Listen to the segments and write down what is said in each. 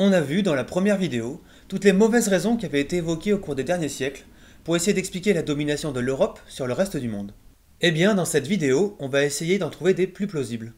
On a vu dans la première vidéo toutes les mauvaises raisons qui avaient été évoquées au cours des derniers siècles pour essayer d'expliquer la domination de l'Europe sur le reste du monde. Eh bien, dans cette vidéo, on va essayer d'en trouver des plus plausibles.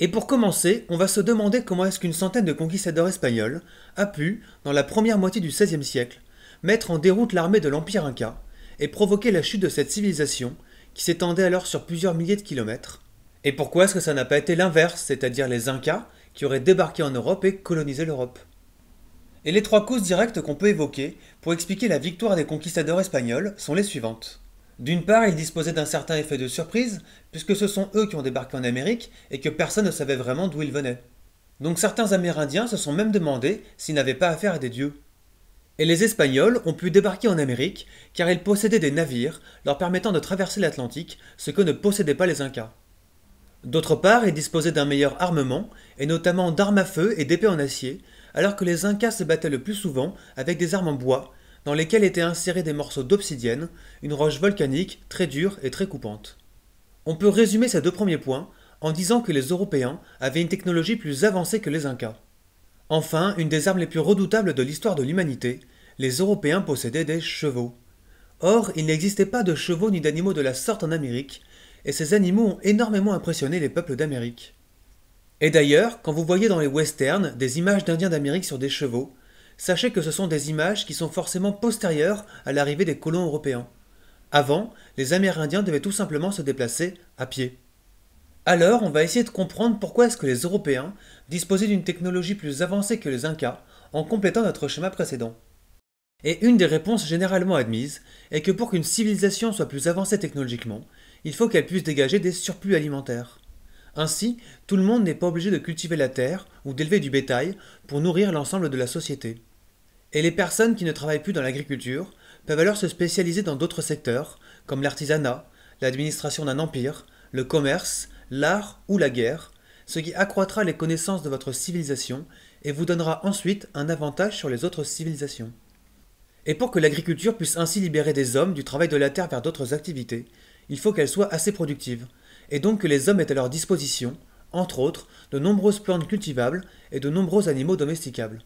Et pour commencer, on va se demander comment est-ce qu'une centaine de conquistadors espagnols a pu, dans la première moitié du XVIe siècle, mettre en déroute l'armée de l'Empire Inca et provoquer la chute de cette civilisation qui s'étendait alors sur plusieurs milliers de kilomètres. Et pourquoi est-ce que ça n'a pas été l'inverse, c'est-à-dire les Incas qui auraient débarqué en Europe et colonisé l'Europe Et les trois causes directes qu'on peut évoquer pour expliquer la victoire des conquistadors espagnols sont les suivantes. D'une part, ils disposaient d'un certain effet de surprise, puisque ce sont eux qui ont débarqué en Amérique et que personne ne savait vraiment d'où ils venaient. Donc certains Amérindiens se sont même demandé s'ils n'avaient pas affaire à des dieux. Et les Espagnols ont pu débarquer en Amérique car ils possédaient des navires leur permettant de traverser l'Atlantique, ce que ne possédaient pas les Incas. D'autre part, ils disposaient d'un meilleur armement, et notamment d'armes à feu et d'épées en acier, alors que les Incas se battaient le plus souvent avec des armes en bois dans lesquels étaient insérés des morceaux d'obsidienne, une roche volcanique très dure et très coupante. On peut résumer ces deux premiers points en disant que les Européens avaient une technologie plus avancée que les Incas. Enfin, une des armes les plus redoutables de l'histoire de l'humanité, les Européens possédaient des chevaux. Or, il n'existait pas de chevaux ni d'animaux de la sorte en Amérique, et ces animaux ont énormément impressionné les peuples d'Amérique. Et d'ailleurs, quand vous voyez dans les westerns des images d'Indiens d'Amérique sur des chevaux, sachez que ce sont des images qui sont forcément postérieures à l'arrivée des colons européens. Avant, les Amérindiens devaient tout simplement se déplacer à pied. Alors, on va essayer de comprendre pourquoi est-ce que les Européens disposaient d'une technologie plus avancée que les Incas en complétant notre schéma précédent. Et une des réponses généralement admises est que pour qu'une civilisation soit plus avancée technologiquement, il faut qu'elle puisse dégager des surplus alimentaires. Ainsi, tout le monde n'est pas obligé de cultiver la terre ou d'élever du bétail pour nourrir l'ensemble de la société. Et les personnes qui ne travaillent plus dans l'agriculture peuvent alors se spécialiser dans d'autres secteurs, comme l'artisanat, l'administration d'un empire, le commerce, l'art ou la guerre, ce qui accroîtra les connaissances de votre civilisation et vous donnera ensuite un avantage sur les autres civilisations. Et pour que l'agriculture puisse ainsi libérer des hommes du travail de la terre vers d'autres activités, il faut qu'elle soit assez productive, et donc que les hommes aient à leur disposition, entre autres, de nombreuses plantes cultivables et de nombreux animaux domesticables.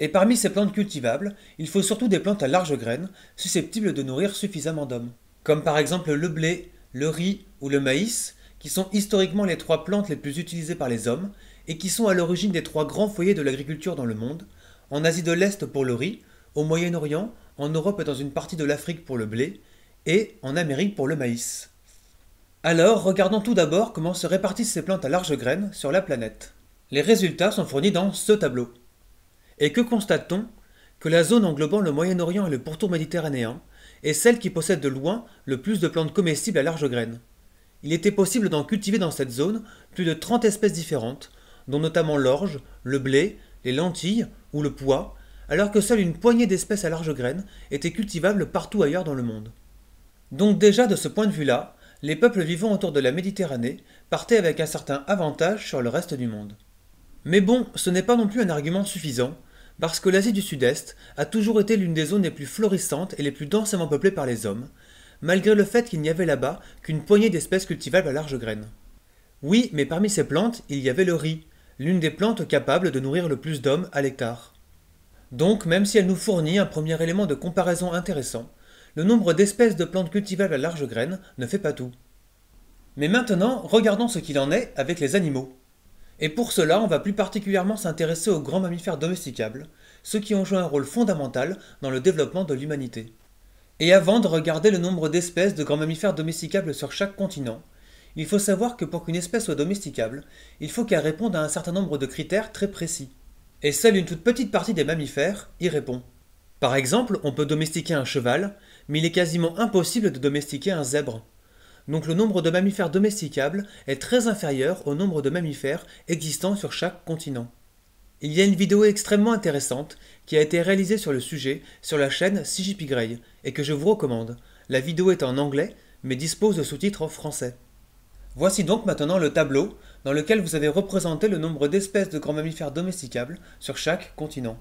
Et parmi ces plantes cultivables, il faut surtout des plantes à larges graines, susceptibles de nourrir suffisamment d'hommes. Comme par exemple le blé, le riz ou le maïs, qui sont historiquement les trois plantes les plus utilisées par les hommes, et qui sont à l'origine des trois grands foyers de l'agriculture dans le monde, en Asie de l'Est pour le riz, au Moyen-Orient, en Europe et dans une partie de l'Afrique pour le blé, et en Amérique pour le maïs. Alors, regardons tout d'abord comment se répartissent ces plantes à larges graines sur la planète. Les résultats sont fournis dans ce tableau. Et que constate-t-on Que la zone englobant le Moyen-Orient et le pourtour méditerranéen est celle qui possède de loin le plus de plantes comestibles à large graines. Il était possible d'en cultiver dans cette zone plus de 30 espèces différentes, dont notamment l'orge, le blé, les lentilles ou le pois, alors que seule une poignée d'espèces à large graines était cultivables partout ailleurs dans le monde. Donc déjà de ce point de vue-là, les peuples vivant autour de la Méditerranée partaient avec un certain avantage sur le reste du monde. Mais bon, ce n'est pas non plus un argument suffisant, parce que l'Asie du Sud-Est a toujours été l'une des zones les plus florissantes et les plus densément peuplées par les hommes, malgré le fait qu'il n'y avait là-bas qu'une poignée d'espèces cultivables à large graines. Oui, mais parmi ces plantes, il y avait le riz, l'une des plantes capables de nourrir le plus d'hommes à l'hectare. Donc, même si elle nous fournit un premier élément de comparaison intéressant, le nombre d'espèces de plantes cultivables à larges graines ne fait pas tout. Mais maintenant, regardons ce qu'il en est avec les animaux. Et pour cela, on va plus particulièrement s'intéresser aux grands mammifères domesticables, ceux qui ont joué un rôle fondamental dans le développement de l'humanité. Et avant de regarder le nombre d'espèces de grands mammifères domesticables sur chaque continent, il faut savoir que pour qu'une espèce soit domesticable, il faut qu'elle réponde à un certain nombre de critères très précis. Et seule une toute petite partie des mammifères y répond. Par exemple, on peut domestiquer un cheval, mais il est quasiment impossible de domestiquer un zèbre donc le nombre de mammifères domesticables est très inférieur au nombre de mammifères existants sur chaque continent. Il y a une vidéo extrêmement intéressante qui a été réalisée sur le sujet sur la chaîne CJP Grey et que je vous recommande. La vidéo est en anglais mais dispose de sous-titres en français. Voici donc maintenant le tableau dans lequel vous avez représenté le nombre d'espèces de grands mammifères domesticables sur chaque continent.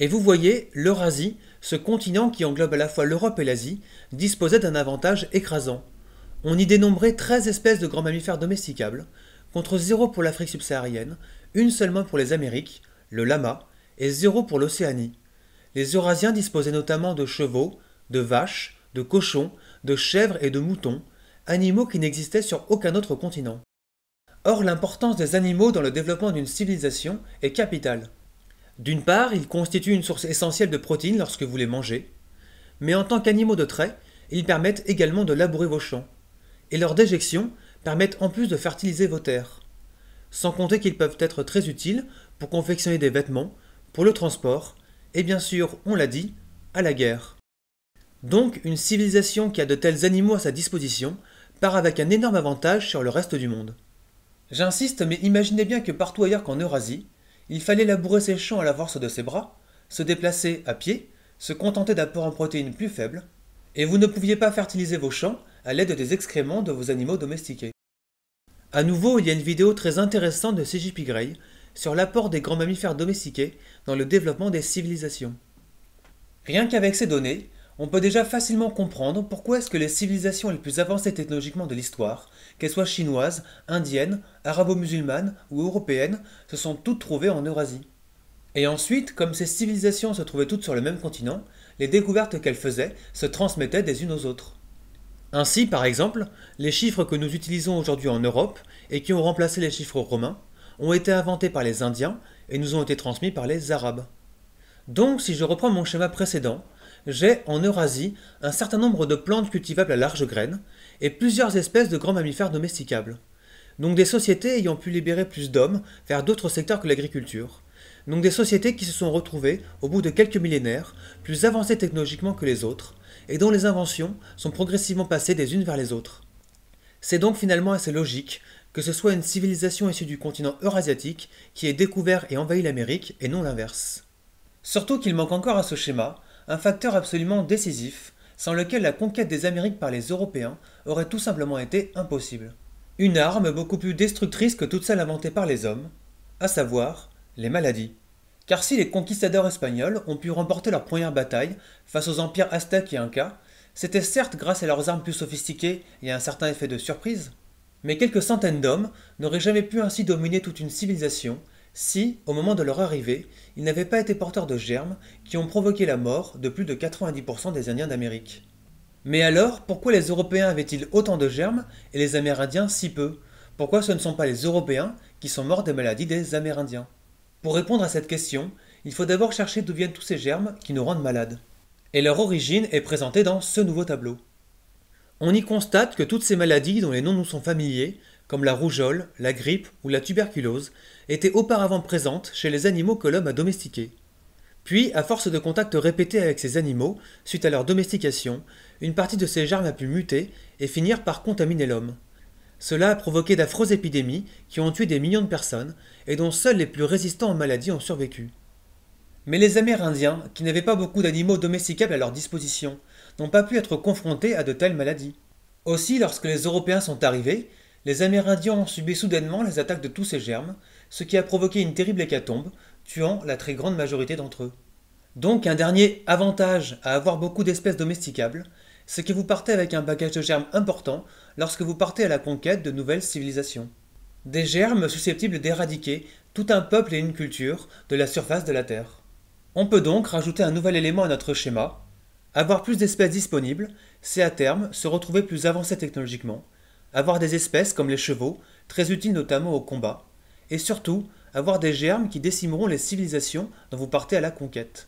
Et vous voyez, l'Eurasie, ce continent qui englobe à la fois l'Europe et l'Asie, disposait d'un avantage écrasant on y dénombrait 13 espèces de grands mammifères domesticables, contre 0 pour l'Afrique subsaharienne, une seulement pour les Amériques, le lama, et 0 pour l'Océanie. Les Eurasiens disposaient notamment de chevaux, de vaches, de cochons, de chèvres et de moutons, animaux qui n'existaient sur aucun autre continent. Or, l'importance des animaux dans le développement d'une civilisation est capitale. D'une part, ils constituent une source essentielle de protéines lorsque vous les mangez, mais en tant qu'animaux de trait, ils permettent également de labourer vos champs et leur déjection permettent en plus de fertiliser vos terres. Sans compter qu'ils peuvent être très utiles pour confectionner des vêtements, pour le transport, et bien sûr, on l'a dit, à la guerre. Donc, une civilisation qui a de tels animaux à sa disposition part avec un énorme avantage sur le reste du monde. J'insiste, mais imaginez bien que partout ailleurs qu'en Eurasie, il fallait labourer ses champs à la force de ses bras, se déplacer à pied, se contenter d'apports en protéines plus faibles, et vous ne pouviez pas fertiliser vos champs à l'aide des excréments de vos animaux domestiqués. À nouveau, il y a une vidéo très intéressante de C.J.P. Gray sur l'apport des grands mammifères domestiqués dans le développement des civilisations. Rien qu'avec ces données, on peut déjà facilement comprendre pourquoi est-ce que les civilisations les plus avancées technologiquement de l'histoire, qu'elles soient chinoises, indiennes, arabo-musulmanes ou européennes, se sont toutes trouvées en Eurasie. Et ensuite, comme ces civilisations se trouvaient toutes sur le même continent, les découvertes qu'elles faisaient se transmettaient des unes aux autres. Ainsi, par exemple, les chiffres que nous utilisons aujourd'hui en Europe et qui ont remplacé les chiffres romains ont été inventés par les Indiens et nous ont été transmis par les Arabes. Donc, si je reprends mon schéma précédent, j'ai en Eurasie un certain nombre de plantes cultivables à large graines et plusieurs espèces de grands mammifères domesticables. Donc des sociétés ayant pu libérer plus d'hommes vers d'autres secteurs que l'agriculture. Donc des sociétés qui se sont retrouvées, au bout de quelques millénaires, plus avancées technologiquement que les autres, et dont les inventions sont progressivement passées des unes vers les autres. C'est donc finalement assez logique que ce soit une civilisation issue du continent eurasiatique qui ait découvert et envahi l'Amérique et non l'inverse. Surtout qu'il manque encore à ce schéma un facteur absolument décisif sans lequel la conquête des Amériques par les Européens aurait tout simplement été impossible. Une arme beaucoup plus destructrice que toute celle inventée par les hommes, à savoir les maladies. Car si les conquistadors espagnols ont pu remporter leur première bataille face aux empires aztèques et incas, c'était certes grâce à leurs armes plus sophistiquées et à un certain effet de surprise, mais quelques centaines d'hommes n'auraient jamais pu ainsi dominer toute une civilisation si, au moment de leur arrivée, ils n'avaient pas été porteurs de germes qui ont provoqué la mort de plus de 90% des Indiens d'Amérique. Mais alors, pourquoi les Européens avaient-ils autant de germes et les Amérindiens si peu Pourquoi ce ne sont pas les Européens qui sont morts des maladies des Amérindiens pour répondre à cette question, il faut d'abord chercher d'où viennent tous ces germes qui nous rendent malades. Et leur origine est présentée dans ce nouveau tableau. On y constate que toutes ces maladies dont les noms nous sont familiers, comme la rougeole, la grippe ou la tuberculose, étaient auparavant présentes chez les animaux que l'homme a domestiqués. Puis, à force de contacts répétés avec ces animaux, suite à leur domestication, une partie de ces germes a pu muter et finir par contaminer l'homme. Cela a provoqué d'affreuses épidémies qui ont tué des millions de personnes et dont seuls les plus résistants aux maladies ont survécu. Mais les Amérindiens, qui n'avaient pas beaucoup d'animaux domesticables à leur disposition, n'ont pas pu être confrontés à de telles maladies. Aussi, lorsque les Européens sont arrivés, les Amérindiens ont subi soudainement les attaques de tous ces germes, ce qui a provoqué une terrible hécatombe, tuant la très grande majorité d'entre eux. Donc un dernier avantage à avoir beaucoup d'espèces domesticables, c'est que vous partez avec un bagage de germes important lorsque vous partez à la conquête de nouvelles civilisations. Des germes susceptibles d'éradiquer tout un peuple et une culture de la surface de la Terre. On peut donc rajouter un nouvel élément à notre schéma. Avoir plus d'espèces disponibles, c'est à terme se retrouver plus avancé technologiquement, avoir des espèces comme les chevaux, très utiles notamment au combat, et surtout avoir des germes qui décimeront les civilisations dont vous partez à la conquête.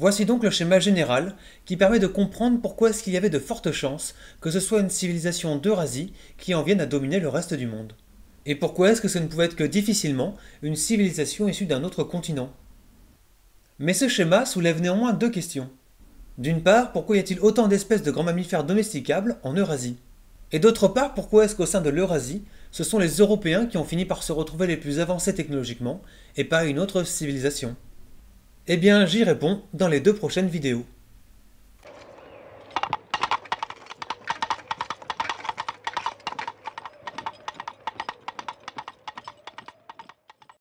Voici donc le schéma général qui permet de comprendre pourquoi est-ce qu'il y avait de fortes chances que ce soit une civilisation d'Eurasie qui en vienne à dominer le reste du monde. Et pourquoi est-ce que ce ne pouvait être que difficilement une civilisation issue d'un autre continent Mais ce schéma soulève néanmoins deux questions. D'une part, pourquoi y a-t-il autant d'espèces de grands mammifères domesticables en Eurasie Et d'autre part, pourquoi est-ce qu'au sein de l'Eurasie, ce sont les Européens qui ont fini par se retrouver les plus avancés technologiquement et pas une autre civilisation eh bien, j'y réponds dans les deux prochaines vidéos.